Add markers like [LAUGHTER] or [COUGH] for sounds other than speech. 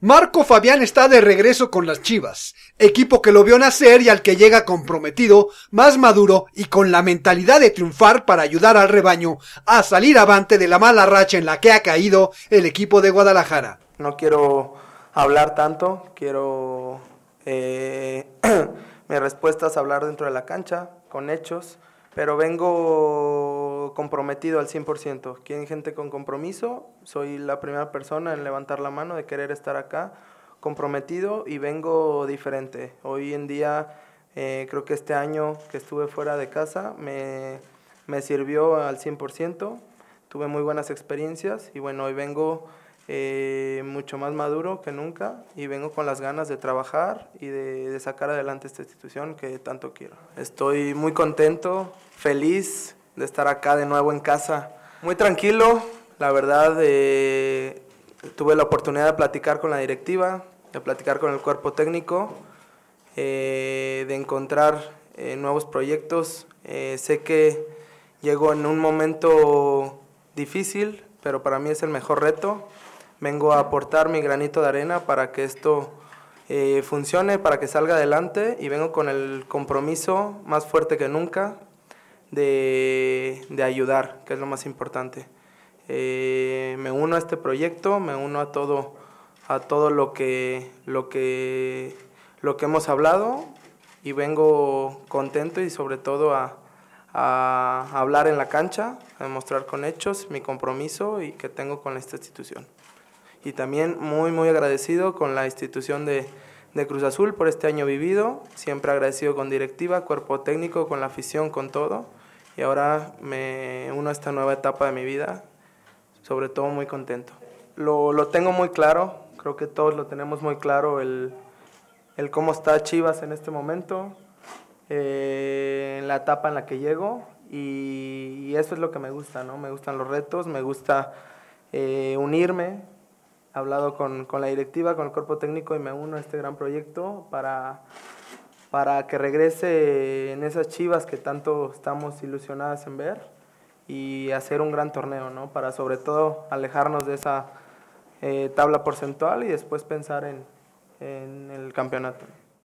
Marco Fabián está de regreso con las Chivas, equipo que lo vio nacer y al que llega comprometido, más maduro y con la mentalidad de triunfar para ayudar al rebaño a salir avante de la mala racha en la que ha caído el equipo de Guadalajara. No quiero hablar tanto, quiero eh, [CLEARS THROAT] mi respuesta es hablar dentro de la cancha, con hechos, pero vengo comprometido al 100%. hay gente con compromiso. Soy la primera persona en levantar la mano de querer estar acá, comprometido y vengo diferente. Hoy en día, eh, creo que este año que estuve fuera de casa me, sirvió al 100%. Tuve muy buenas experiencias y bueno, hoy vengo eh, mucho más maduro que nunca y vengo con las ganas de trabajar y de, sacar adelante esta institución que tanto quiero. Estoy muy contento, feliz de estar acá de nuevo en casa. Muy tranquilo, la verdad, eh, tuve la oportunidad de platicar con la directiva, de platicar con el cuerpo técnico, eh, de encontrar eh, nuevos proyectos. sé que llego en un momento difícil, pero para mí es el mejor reto. Vengo a aportar mi granito de arena para que esto funcione, para que salga adelante y vengo con el compromiso más fuerte que nunca de, de ayudar, que es lo más importante. Eh, me uno a este proyecto, me uno a todo, a todo lo, que, lo, que, lo que hemos hablado y vengo contento y sobre todo a, a hablar en la cancha, a demostrar con hechos mi compromiso y que tengo con esta institución. Y también muy, muy agradecido con la institución de, de Cruz Azul por este año vivido, siempre agradecido con directiva, cuerpo técnico, con la afición, con todo y ahora me uno a esta nueva etapa de mi vida, sobre todo muy contento. Lo, tengo muy claro, creo que todos lo tenemos muy claro, el, cómo está Chivas en este momento, eh, en la etapa en la que llego y, eso es lo que me gusta, ¿no? Me gustan los retos, me gusta eh, unirme. unirme, hablado con, con, la directiva, con el cuerpo técnico y me uno a este gran proyecto para, para que regrese en esas chivas que tanto estamos ilusionadas en ver y hacer un gran torneo, ¿no? Para sobre todo alejarnos de esa eh, tabla porcentual y después pensar en el campeonato.